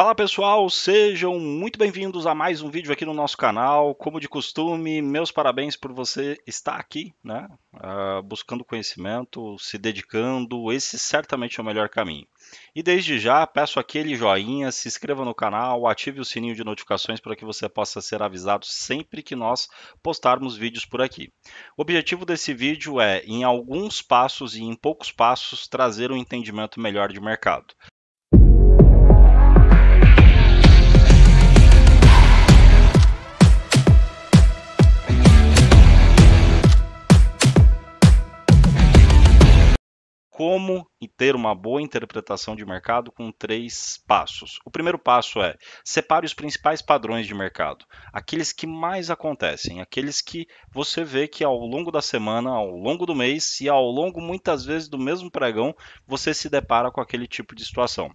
Fala pessoal, sejam muito bem-vindos a mais um vídeo aqui no nosso canal. Como de costume, meus parabéns por você estar aqui, né? Uh, buscando conhecimento, se dedicando, esse certamente é o melhor caminho. E desde já peço aquele joinha, se inscreva no canal, ative o sininho de notificações para que você possa ser avisado sempre que nós postarmos vídeos por aqui. O objetivo desse vídeo é, em alguns passos e em poucos passos, trazer um entendimento melhor de mercado. como ter uma boa interpretação de mercado com três passos. O primeiro passo é separe os principais padrões de mercado, aqueles que mais acontecem, aqueles que você vê que ao longo da semana, ao longo do mês e ao longo muitas vezes do mesmo pregão, você se depara com aquele tipo de situação.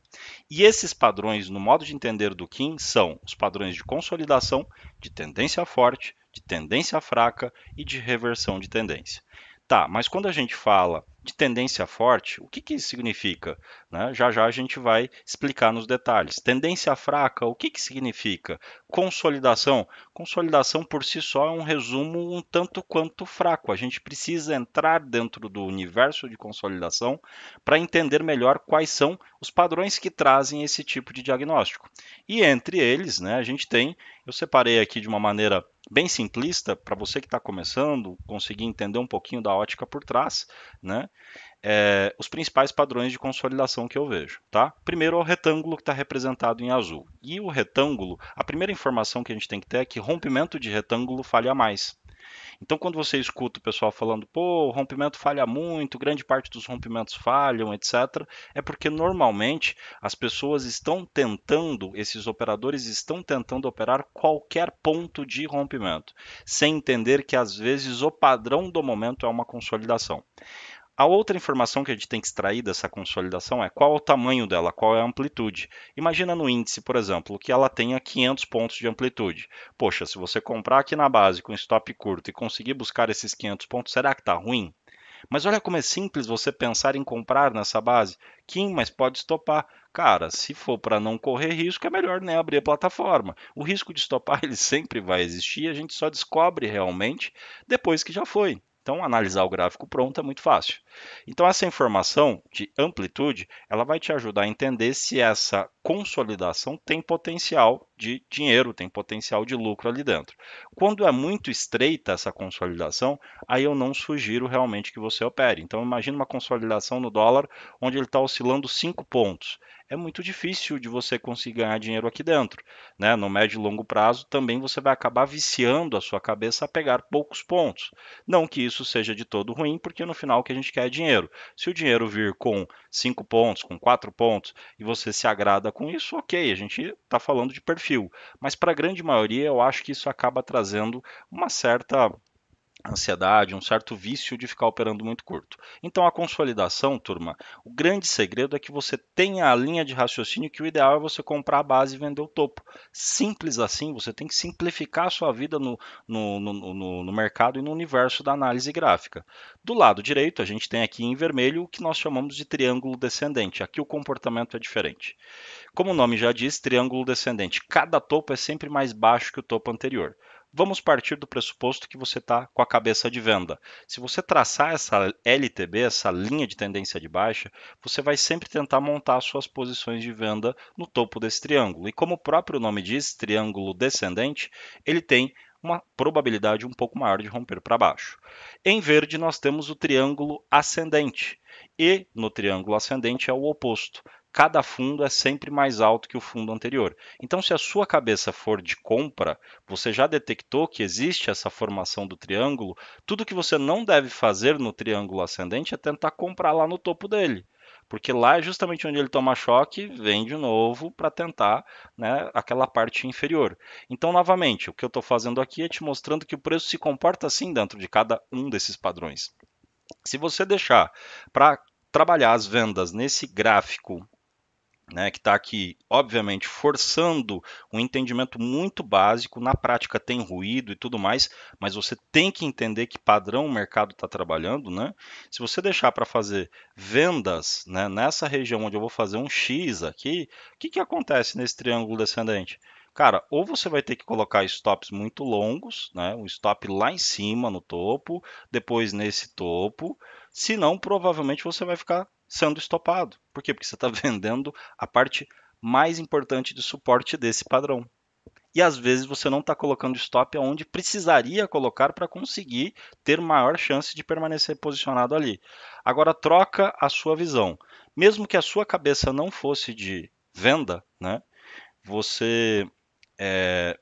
E esses padrões, no modo de entender do Kim, são os padrões de consolidação, de tendência forte, de tendência fraca e de reversão de tendência. Tá, mas quando a gente fala de tendência forte, o que, que isso significa? Né? Já já a gente vai explicar nos detalhes. Tendência fraca, o que, que significa? Consolidação. Consolidação por si só é um resumo um tanto quanto fraco. A gente precisa entrar dentro do universo de consolidação para entender melhor quais são os padrões que trazem esse tipo de diagnóstico. E entre eles, né, a gente tem, eu separei aqui de uma maneira bem simplista para você que está começando conseguir entender um pouquinho da ótica por trás, né? É, os principais padrões de consolidação que eu vejo, tá? Primeiro é o retângulo que está representado em azul. E o retângulo, a primeira informação que a gente tem que ter é que rompimento de retângulo falha mais. Então, quando você escuta o pessoal falando, pô, o rompimento falha muito, grande parte dos rompimentos falham, etc., é porque normalmente as pessoas estão tentando, esses operadores estão tentando operar qualquer ponto de rompimento, sem entender que às vezes o padrão do momento é uma consolidação. A outra informação que a gente tem que extrair dessa consolidação é qual é o tamanho dela, qual é a amplitude. Imagina no índice, por exemplo, que ela tenha 500 pontos de amplitude. Poxa, se você comprar aqui na base com stop curto e conseguir buscar esses 500 pontos, será que está ruim? Mas olha como é simples você pensar em comprar nessa base. Kim, mas pode estopar. Cara, se for para não correr risco, é melhor nem né, abrir a plataforma. O risco de estopar ele sempre vai existir, a gente só descobre realmente depois que já foi. Então, analisar o gráfico pronto é muito fácil. Então, essa informação de amplitude, ela vai te ajudar a entender se essa consolidação tem potencial de dinheiro, tem potencial de lucro ali dentro. Quando é muito estreita essa consolidação, aí eu não sugiro realmente que você opere. Então, imagine uma consolidação no dólar onde ele está oscilando 5 pontos é muito difícil de você conseguir ganhar dinheiro aqui dentro. Né? No médio e longo prazo, também você vai acabar viciando a sua cabeça a pegar poucos pontos. Não que isso seja de todo ruim, porque no final o que a gente quer é dinheiro. Se o dinheiro vir com cinco pontos, com quatro pontos, e você se agrada com isso, ok, a gente está falando de perfil. Mas para a grande maioria, eu acho que isso acaba trazendo uma certa ansiedade, um certo vício de ficar operando muito curto. Então a consolidação, turma, o grande segredo é que você tenha a linha de raciocínio que o ideal é você comprar a base e vender o topo. Simples assim, você tem que simplificar a sua vida no, no, no, no, no mercado e no universo da análise gráfica. Do lado direito, a gente tem aqui em vermelho o que nós chamamos de triângulo descendente. Aqui o comportamento é diferente. Como o nome já diz, triângulo descendente. Cada topo é sempre mais baixo que o topo anterior vamos partir do pressuposto que você está com a cabeça de venda. Se você traçar essa LTB, essa linha de tendência de baixa, você vai sempre tentar montar suas posições de venda no topo desse triângulo. E como o próprio nome diz, triângulo descendente, ele tem uma probabilidade um pouco maior de romper para baixo. Em verde, nós temos o triângulo ascendente. E no triângulo ascendente é o oposto cada fundo é sempre mais alto que o fundo anterior. Então, se a sua cabeça for de compra, você já detectou que existe essa formação do triângulo, tudo que você não deve fazer no triângulo ascendente é tentar comprar lá no topo dele porque lá é justamente onde ele toma choque, vem de novo para tentar né, aquela parte inferior. Então, novamente, o que eu estou fazendo aqui é te mostrando que o preço se comporta assim dentro de cada um desses padrões. Se você deixar para trabalhar as vendas nesse gráfico né, que está aqui, obviamente, forçando um entendimento muito básico. Na prática tem ruído e tudo mais, mas você tem que entender que padrão o mercado está trabalhando. Né? Se você deixar para fazer vendas né, nessa região onde eu vou fazer um X aqui, o que, que acontece nesse triângulo descendente? Cara, ou você vai ter que colocar stops muito longos, né? um stop lá em cima no topo, depois nesse topo, senão provavelmente você vai ficar sendo estopado. Por quê? Porque você está vendendo a parte mais importante de suporte desse padrão. E às vezes você não está colocando stop aonde precisaria colocar para conseguir ter maior chance de permanecer posicionado ali. Agora troca a sua visão. Mesmo que a sua cabeça não fosse de venda, né, você é,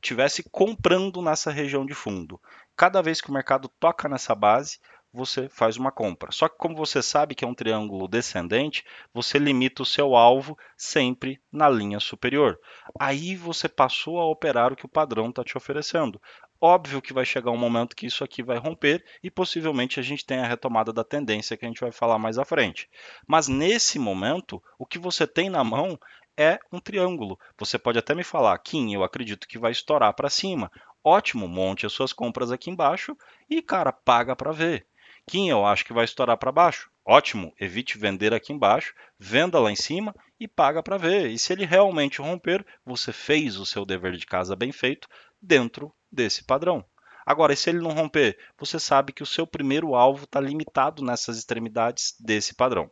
tivesse comprando nessa região de fundo. Cada vez que o mercado toca nessa base, você faz uma compra. Só que como você sabe que é um triângulo descendente, você limita o seu alvo sempre na linha superior. Aí você passou a operar o que o padrão está te oferecendo. Óbvio que vai chegar um momento que isso aqui vai romper e possivelmente a gente tem a retomada da tendência que a gente vai falar mais à frente. Mas nesse momento, o que você tem na mão é um triângulo. Você pode até me falar, Kim, eu acredito que vai estourar para cima. Ótimo, monte as suas compras aqui embaixo e, cara, paga para ver. Quem eu acho que vai estourar para baixo? Ótimo, evite vender aqui embaixo, venda lá em cima e paga para ver. E se ele realmente romper, você fez o seu dever de casa bem feito dentro desse padrão. Agora, se ele não romper, você sabe que o seu primeiro alvo está limitado nessas extremidades desse padrão.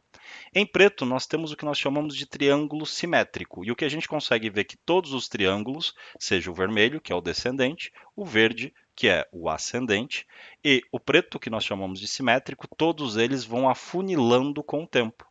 Em preto, nós temos o que nós chamamos de triângulo simétrico, e o que a gente consegue ver é que todos os triângulos, seja o vermelho, que é o descendente, o verde, que é o ascendente, e o preto, que nós chamamos de simétrico, todos eles vão afunilando com o tempo.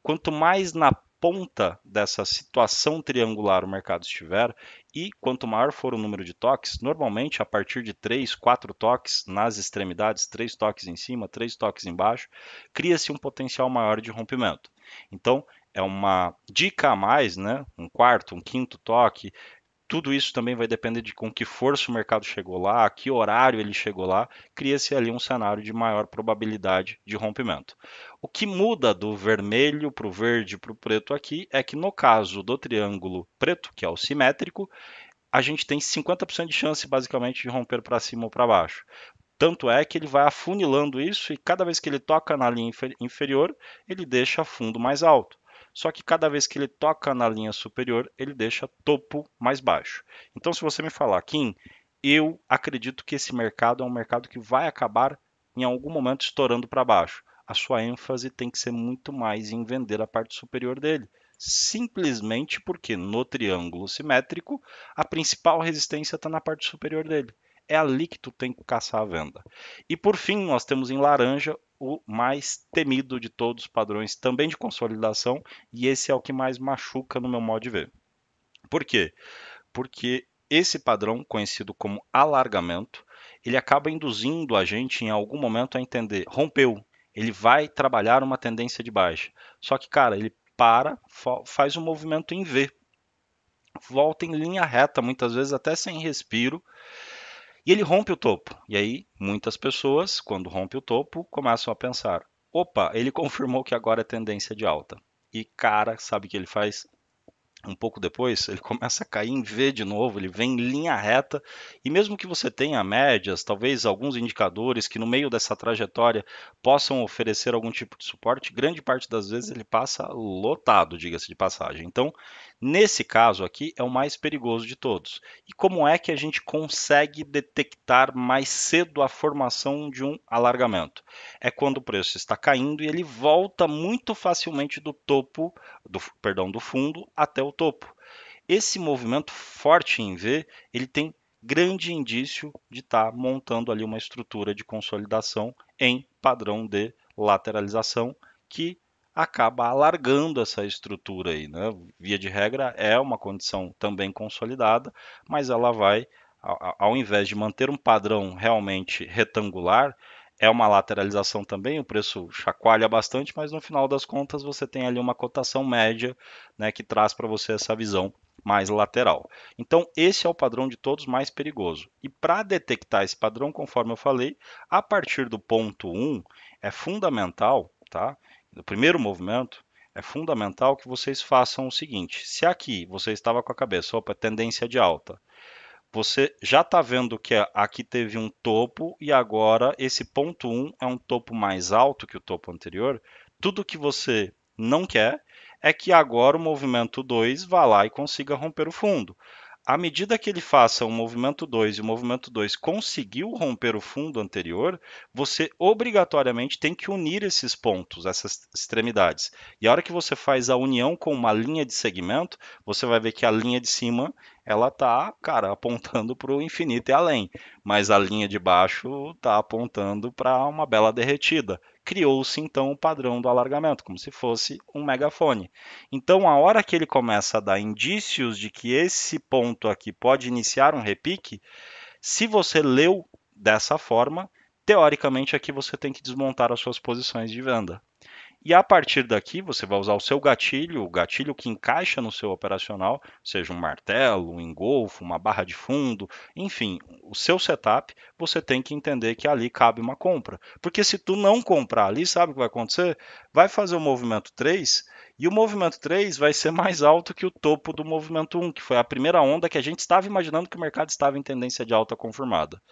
Quanto mais na ponta dessa situação triangular o mercado estiver, e quanto maior for o número de toques, normalmente a partir de 3, 4 toques nas extremidades, 3 toques em cima, 3 toques embaixo, cria-se um potencial maior de rompimento. Então, é uma dica a mais, né? um quarto, um quinto toque, tudo isso também vai depender de com que força o mercado chegou lá, a que horário ele chegou lá, cria-se ali um cenário de maior probabilidade de rompimento. O que muda do vermelho para o verde para o preto aqui é que no caso do triângulo preto, que é o simétrico, a gente tem 50% de chance basicamente de romper para cima ou para baixo. Tanto é que ele vai afunilando isso e cada vez que ele toca na linha inferior, ele deixa fundo mais alto só que cada vez que ele toca na linha superior, ele deixa topo mais baixo. Então, se você me falar, Kim, eu acredito que esse mercado é um mercado que vai acabar em algum momento estourando para baixo. A sua ênfase tem que ser muito mais em vender a parte superior dele, simplesmente porque no triângulo simétrico a principal resistência está na parte superior dele. É ali que tu tem que caçar a venda. E por fim, nós temos em laranja o mais temido de todos os padrões, também de consolidação, e esse é o que mais machuca no meu modo de ver. Por quê? Porque esse padrão, conhecido como alargamento, ele acaba induzindo a gente em algum momento a entender, rompeu, ele vai trabalhar uma tendência de baixa. Só que, cara, ele para, faz um movimento em V, volta em linha reta, muitas vezes até sem respiro, e ele rompe o topo. E aí, muitas pessoas, quando rompe o topo, começam a pensar: opa, ele confirmou que agora é tendência de alta. E cara, sabe o que ele faz? um pouco depois, ele começa a cair em V de novo, ele vem em linha reta, e mesmo que você tenha médias, talvez alguns indicadores que no meio dessa trajetória possam oferecer algum tipo de suporte, grande parte das vezes ele passa lotado, diga-se de passagem. Então, nesse caso aqui, é o mais perigoso de todos. E como é que a gente consegue detectar mais cedo a formação de um alargamento? É quando o preço está caindo e ele volta muito facilmente do topo, do, perdão, do fundo até o topo. Esse movimento forte em V, ele tem grande indício de estar tá montando ali uma estrutura de consolidação em padrão de lateralização que acaba alargando essa estrutura aí, né? Via de regra é uma condição também consolidada, mas ela vai ao invés de manter um padrão realmente retangular, é uma lateralização também, o preço chacoalha bastante, mas no final das contas você tem ali uma cotação média né, que traz para você essa visão mais lateral. Então, esse é o padrão de todos mais perigoso. E para detectar esse padrão, conforme eu falei, a partir do ponto 1, é fundamental, tá? No primeiro movimento, é fundamental que vocês façam o seguinte: se aqui você estava com a cabeça, opa, tendência de alta, você já está vendo que aqui teve um topo e agora esse ponto 1 é um topo mais alto que o topo anterior. Tudo que você não quer é que agora o movimento 2 vá lá e consiga romper o fundo. À medida que ele faça o movimento 2 e o movimento 2 conseguiu romper o fundo anterior, você obrigatoriamente tem que unir esses pontos, essas extremidades. E a hora que você faz a união com uma linha de segmento, você vai ver que a linha de cima ela tá, cara, apontando para o infinito e além, mas a linha de baixo tá apontando para uma bela derretida. Criou-se então o padrão do alargamento, como se fosse um megafone. Então, a hora que ele começa a dar indícios de que esse ponto aqui pode iniciar um repique, se você leu dessa forma, teoricamente aqui é você tem que desmontar as suas posições de venda. E a partir daqui, você vai usar o seu gatilho, o gatilho que encaixa no seu operacional, seja um martelo, um engolfo, uma barra de fundo, enfim, o seu setup, você tem que entender que ali cabe uma compra. Porque se tu não comprar ali, sabe o que vai acontecer? Vai fazer o movimento 3 e o movimento 3 vai ser mais alto que o topo do movimento 1, que foi a primeira onda que a gente estava imaginando que o mercado estava em tendência de alta confirmada.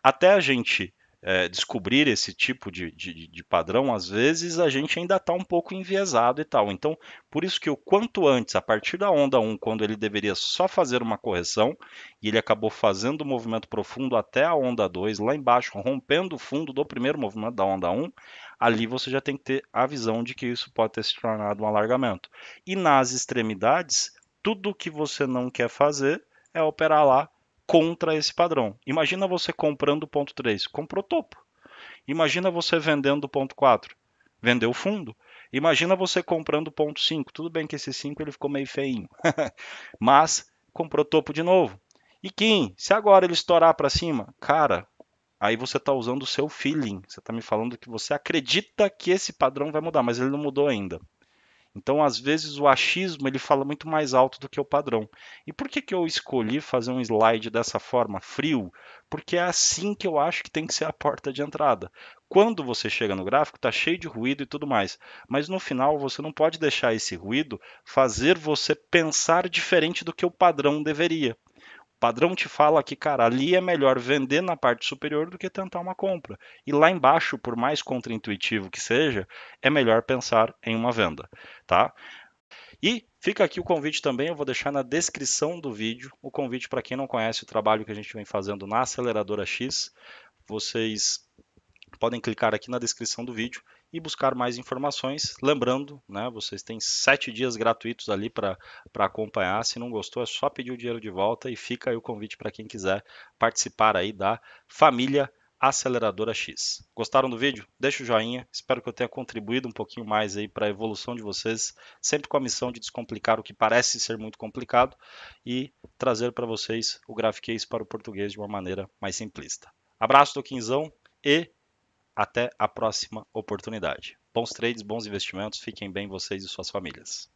Até a gente é, descobrir esse tipo de, de, de, padrão, às vezes a gente ainda está um pouco enviesado e tal. Então, por isso que o quanto antes, a partir da onda 1, quando ele deveria só fazer uma correção, e ele acabou fazendo o um movimento profundo até a onda 2, lá embaixo, rompendo o fundo do primeiro movimento da onda 1, ali você já tem que ter a visão de que isso pode ter se tornado um alargamento. E nas extremidades, tudo que você não quer fazer é operar lá contra esse padrão. Imagina você comprando o ponto 3, comprou topo. Imagina você vendendo o ponto 4, vendeu fundo. Imagina você comprando o ponto 5. Tudo bem que esse 5 ele ficou meio feinho, mas comprou topo de novo. E quem, se agora ele estourar para cima, cara, aí você está usando o seu feeling. Você está me falando que você acredita que esse padrão vai mudar, mas ele não mudou ainda. Então, às vezes, o achismo ele fala muito mais alto do que o padrão. E por que, que eu escolhi fazer um slide dessa forma, frio? Porque é assim que eu acho que tem que ser a porta de entrada. Quando você chega no gráfico, está cheio de ruído e tudo mais. Mas no final, você não pode deixar esse ruído fazer você pensar diferente do que o padrão deveria padrão te fala que, cara, ali é melhor vender na parte superior do que tentar uma compra. E lá embaixo, por mais contraintuitivo que seja, é melhor pensar em uma venda, tá? E fica aqui o convite também, eu vou deixar na descrição do vídeo o convite para quem não conhece o trabalho que a gente vem fazendo na Aceleradora X. Vocês podem clicar aqui na descrição do vídeo e buscar mais informações. Lembrando, né, vocês têm sete dias gratuitos ali para acompanhar. Se não gostou, é só pedir o dinheiro de volta e fica aí o convite para quem quiser participar aí da família Aceleradora X. Gostaram do vídeo? Deixa o joinha. Espero que eu tenha contribuído um pouquinho mais aí para a evolução de vocês, sempre com a missão de descomplicar o que parece ser muito complicado e trazer para vocês o Grafiquês para o português de uma maneira mais simplista. Abraço do Quinzão e até a próxima oportunidade. Bons trades, bons investimentos, fiquem bem vocês e suas famílias.